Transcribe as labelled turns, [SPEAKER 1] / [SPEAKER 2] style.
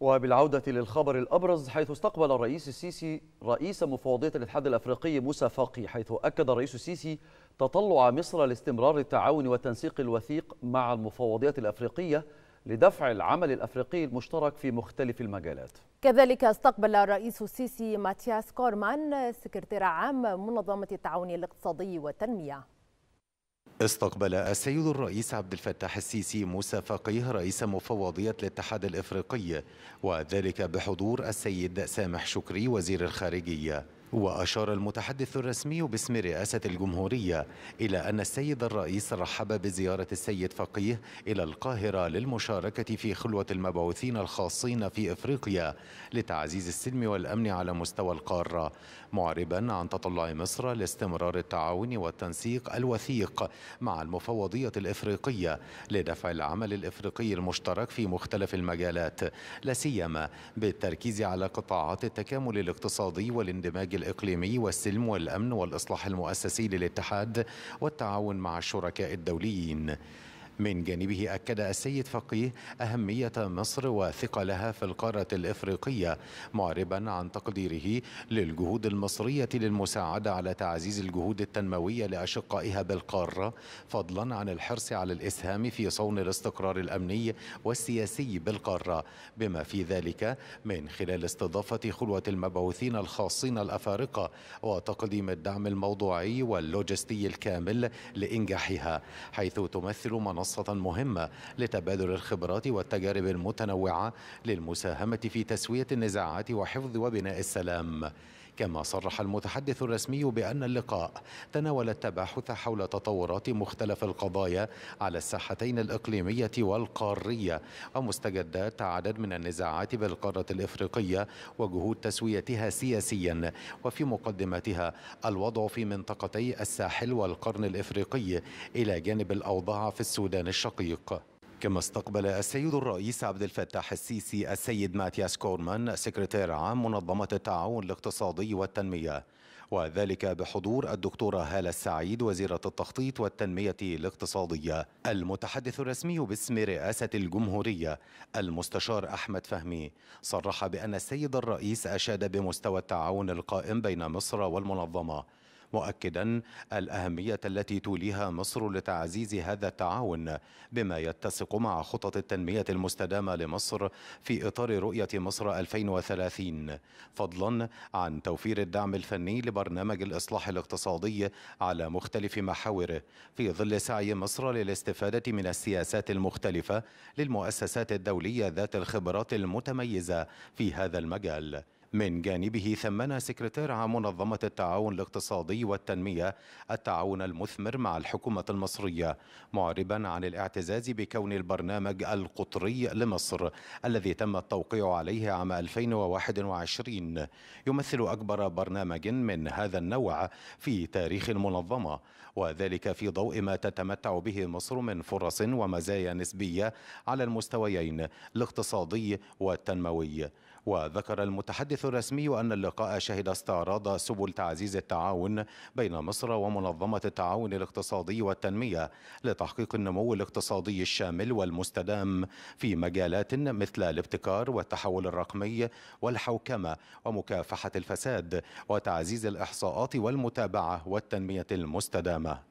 [SPEAKER 1] وبالعودة للخبر الأبرز حيث استقبل الرئيس السيسي رئيس مفوضية الاتحاد الأفريقي موسى فاقي حيث أكد الرئيس السيسي تطلع مصر لاستمرار التعاون والتنسيق الوثيق مع المفوضية الأفريقية لدفع العمل الأفريقي المشترك في مختلف المجالات كذلك استقبل الرئيس السيسي ماتياس كورمان سكرتير عام منظمة التعاون الاقتصادي والتنمية استقبل السيد الرئيس عبد الفتاح السيسي موسى فقيه رئيس مفوضية الاتحاد الإفريقي وذلك بحضور السيد سامح شكري وزير الخارجية وأشار المتحدث الرسمي باسم رئاسة الجمهورية إلى أن السيد الرئيس رحب بزيارة السيد فقيه إلى القاهرة للمشاركة في خلوة المبعوثين الخاصين في إفريقيا لتعزيز السلم والأمن على مستوى القارة معربا عن تطلع مصر لاستمرار التعاون والتنسيق الوثيق مع المفوضية الإفريقية لدفع العمل الإفريقي المشترك في مختلف المجالات لا سيما بالتركيز على قطاعات التكامل الاقتصادي والاندماج الإقليمي والسلم والأمن والإصلاح المؤسسي للاتحاد والتعاون مع الشركاء الدوليين من جانبه أكد السيد فقيه أهمية مصر وثقلها في القارة الإفريقية معربا عن تقديره للجهود المصرية للمساعدة على تعزيز الجهود التنموية لأشقائها بالقارة فضلا عن الحرص على الإسهام في صون الاستقرار الأمني والسياسي بالقارة بما في ذلك من خلال استضافة خلوة المبعوثين الخاصين الأفارقة وتقديم الدعم الموضوعي واللوجستي الكامل لإنجاحها حيث تمثل منصة منصة مهمة لتبادل الخبرات والتجارب المتنوعة للمساهمة في تسوية النزاعات وحفظ وبناء السلام كما صرح المتحدث الرسمي بأن اللقاء تناول التباحث حول تطورات مختلف القضايا على الساحتين الإقليمية والقارية ومستجدات عدد من النزاعات بالقارة الإفريقية وجهود تسويتها سياسيا وفي مقدمتها الوضع في منطقتي الساحل والقرن الإفريقي إلى جانب الأوضاع في السودان الشقيق كما استقبل السيد الرئيس عبد الفتاح السيسي السيد ماتياس كورمان سكرتير عام منظمة التعاون الاقتصادي والتنمية وذلك بحضور الدكتورة هالة السعيد وزيرة التخطيط والتنمية الاقتصادية المتحدث الرسمي باسم رئاسة الجمهورية المستشار أحمد فهمي صرح بأن السيد الرئيس أشاد بمستوى التعاون القائم بين مصر والمنظمة مؤكدا الأهمية التي توليها مصر لتعزيز هذا التعاون بما يتسق مع خطط التنمية المستدامة لمصر في إطار رؤية مصر 2030 فضلا عن توفير الدعم الفني لبرنامج الإصلاح الاقتصادي على مختلف محاوره في ظل سعي مصر للاستفادة من السياسات المختلفة للمؤسسات الدولية ذات الخبرات المتميزة في هذا المجال من جانبه ثمن سكرتير عام منظمة التعاون الاقتصادي والتنمية التعاون المثمر مع الحكومة المصرية معربا عن الاعتزاز بكون البرنامج القطري لمصر الذي تم التوقيع عليه عام 2021 يمثل أكبر برنامج من هذا النوع في تاريخ المنظمة وذلك في ضوء ما تتمتع به مصر من فرص ومزايا نسبية على المستويين الاقتصادي والتنموي وذكر المتحدث الرسمي أن اللقاء شهد استعراض سبل تعزيز التعاون بين مصر ومنظمة التعاون الاقتصادي والتنمية لتحقيق النمو الاقتصادي الشامل والمستدام في مجالات مثل الابتكار والتحول الرقمي والحوكمة ومكافحة الفساد وتعزيز الإحصاءات والمتابعة والتنمية المستدامة